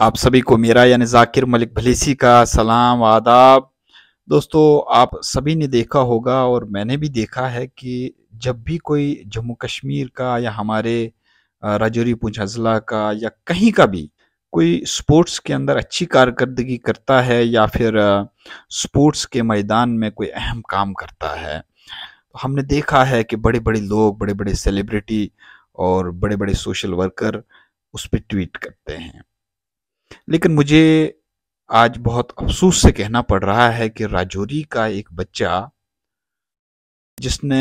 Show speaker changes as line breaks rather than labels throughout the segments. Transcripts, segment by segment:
आप सभी को मेरा यानी जाकिर मलिक भलीसी का सलाम आदाब दोस्तों आप सभी ने देखा होगा और मैंने भी देखा है कि जब भी कोई जम्मू कश्मीर का या हमारे राजौरी पुंछ अजला का या कहीं का भी कोई स्पोर्ट्स के अंदर अच्छी कारकर्दगी करता है या फिर स्पोर्ट्स के मैदान में कोई अहम काम करता है तो हमने देखा है कि बड़े बड़े लोग बड़े बड़े सेलिब्रिटी और बड़े बड़े सोशल वर्कर उस पर ट्वीट करते हैं लेकिन मुझे आज बहुत अफसोस से कहना पड़ रहा है कि राजौरी का एक बच्चा जिसने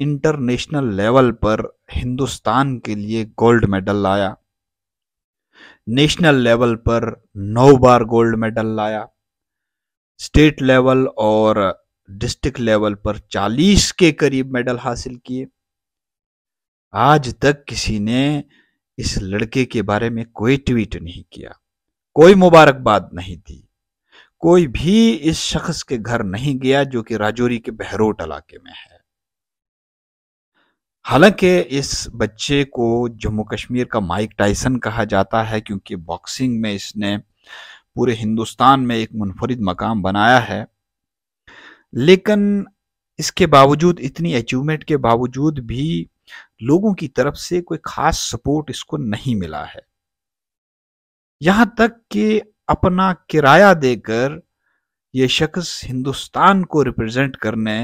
इंटरनेशनल लेवल पर हिंदुस्तान के लिए गोल्ड मेडल लाया नेशनल लेवल पर नौ बार गोल्ड मेडल लाया स्टेट लेवल और डिस्ट्रिक्ट लेवल पर 40 के करीब मेडल हासिल किए आज तक किसी ने इस लड़के के बारे में कोई ट्वीट नहीं किया कोई मुबारकबाद नहीं थी कोई भी इस शख्स के घर नहीं गया जो कि राजौरी के बहरोट इलाके में है हालांकि इस बच्चे को जम्मू कश्मीर का माइक टाइसन कहा जाता है क्योंकि बॉक्सिंग में इसने पूरे हिंदुस्तान में एक मुनफरद मकाम बनाया है लेकिन इसके बावजूद इतनी अचीवमेंट के बावजूद भी लोगों की तरफ से कोई ख़ास सपोर्ट इसको नहीं मिला है यहां तक कि अपना किराया देकर ये शख्स हिंदुस्तान को रिप्रेजेंट करने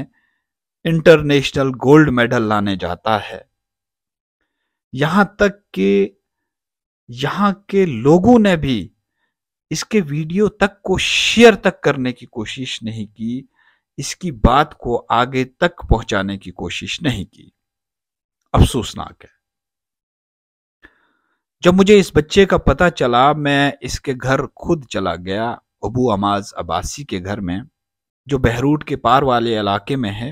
इंटरनेशनल गोल्ड मेडल लाने जाता है यहां तक कि यहां के लोगों ने भी इसके वीडियो तक को शेयर तक करने की कोशिश नहीं की इसकी बात को आगे तक पहुंचाने की कोशिश नहीं की अफसोसनाक है जब मुझे इस बच्चे का पता चला मैं इसके घर खुद चला गया अबू अमाज अब्बासी के घर में जो बहरूट के पार वाले इलाके में है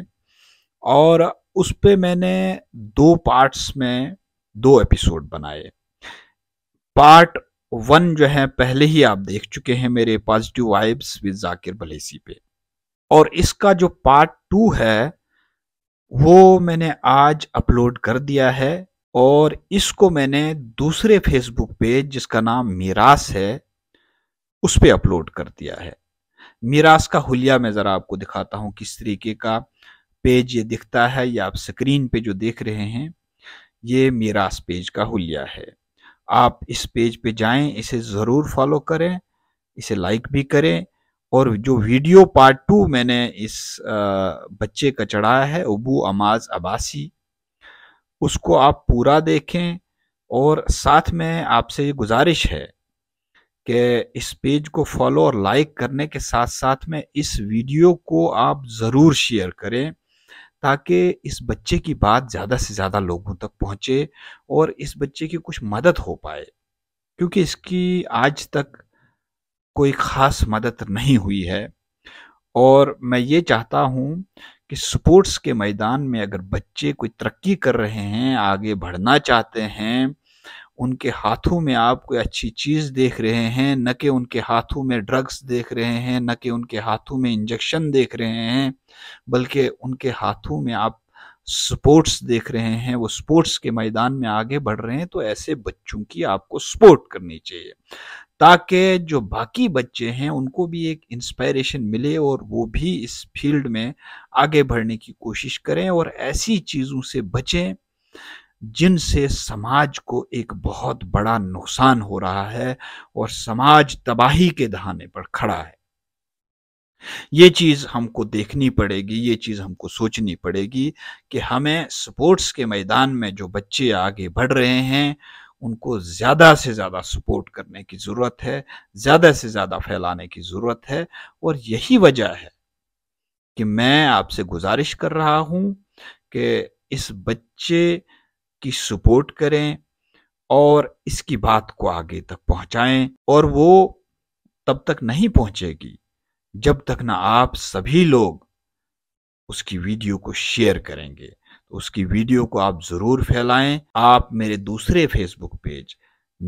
और उस पर मैंने दो पार्ट्स में दो एपिसोड बनाए पार्ट वन जो है पहले ही आप देख चुके हैं मेरे पॉजिटिव वाइब्स विद जाकिर भलेसी पे और इसका जो पार्ट टू है वो मैंने आज अपलोड कर दिया है और इसको मैंने दूसरे फेसबुक पेज जिसका नाम मीरास है उस पर अपलोड कर दिया है मीरास का हुलिया मैं ज़रा आपको दिखाता हूँ किस तरीके का पेज ये दिखता है या आप स्क्रीन पे जो देख रहे हैं ये मीरास पेज का हुलिया है आप इस पेज पे जाएं इसे ज़रूर फॉलो करें इसे लाइक भी करें और जो वीडियो पार्ट टू मैंने इस बच्चे का चढ़ाया है अबू अमाज अबासी उसको आप पूरा देखें और साथ में आपसे ये गुजारिश है कि इस पेज को फॉलो और लाइक करने के साथ साथ में इस वीडियो को आप ज़रूर शेयर करें ताकि इस बच्चे की बात ज़्यादा से ज़्यादा लोगों तक पहुँचे और इस बच्चे की कुछ मदद हो पाए क्योंकि इसकी आज तक कोई ख़ास मदद नहीं हुई है और मैं ये चाहता हूँ कि स्पोर्ट्स के मैदान में अगर बच्चे कोई तरक्की कर रहे हैं आगे बढ़ना चाहते हैं उनके हाथों में आप कोई अच्छी चीज़ देख रहे हैं न कि उनके हाथों में ड्रग्स देख रहे हैं न कि उनके हाथों में इंजेक्शन देख रहे हैं बल्कि उनके हाथों में आप स्पोर्ट्स देख रहे हैं वो स्पोर्ट्स के मैदान में आगे बढ़ रहे हैं तो ऐसे बच्चों की आपको सपोर्ट करनी चाहिए ताकि जो बाकी बच्चे हैं उनको भी एक इंस्पायरेशन मिले और वो भी इस फील्ड में आगे बढ़ने की कोशिश करें और ऐसी चीज़ों से बचें जिनसे समाज को एक बहुत बड़ा नुकसान हो रहा है और समाज तबाही के दहाने पर खड़ा है ये चीज़ हमको देखनी पड़ेगी ये चीज़ हमको सोचनी पड़ेगी कि हमें स्पोर्ट्स के मैदान में जो बच्चे आगे बढ़ रहे हैं उनको ज़्यादा से ज़्यादा सपोर्ट करने की ज़रूरत है ज़्यादा से ज़्यादा फैलाने की ज़रूरत है और यही वजह है कि मैं आपसे गुजारिश कर रहा हूँ कि इस बच्चे की सपोर्ट करें और इसकी बात को आगे तक पहुँचाएँ और वो तब तक नहीं पहुँचेगी जब तक ना आप सभी लोग उसकी वीडियो को शेयर करेंगे उसकी वीडियो को आप ज़रूर फैलाएं आप मेरे दूसरे फेसबुक पेज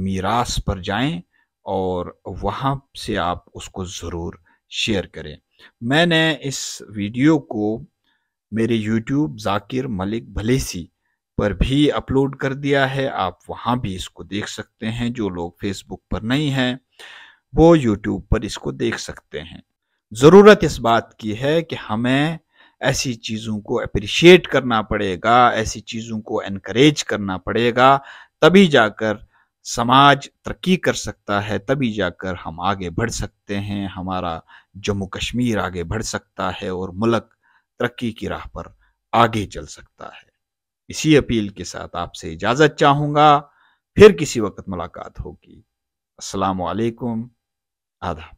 मीरास पर जाएं और वहाँ से आप उसको ज़रूर शेयर करें मैंने इस वीडियो को मेरे यूट्यूब जाकिर मलिक भलेसी पर भी अपलोड कर दिया है आप वहाँ भी इसको देख सकते हैं जो लोग फेसबुक पर नहीं हैं वो यूट्यूब पर इसको देख सकते हैं ज़रूरत इस बात की है कि हमें ऐसी चीज़ों को अप्रिशिएट करना पड़ेगा ऐसी चीज़ों को इनक्रेज करना पड़ेगा तभी जाकर समाज तरक्की कर सकता है तभी जाकर हम आगे बढ़ सकते हैं हमारा जम्मू कश्मीर आगे बढ़ सकता है और मुल्क तरक्की की राह पर आगे चल सकता है इसी अपील के साथ आपसे इजाज़त चाहूँगा फिर किसी वक्त मुलाकात होगी असलकुम आदाब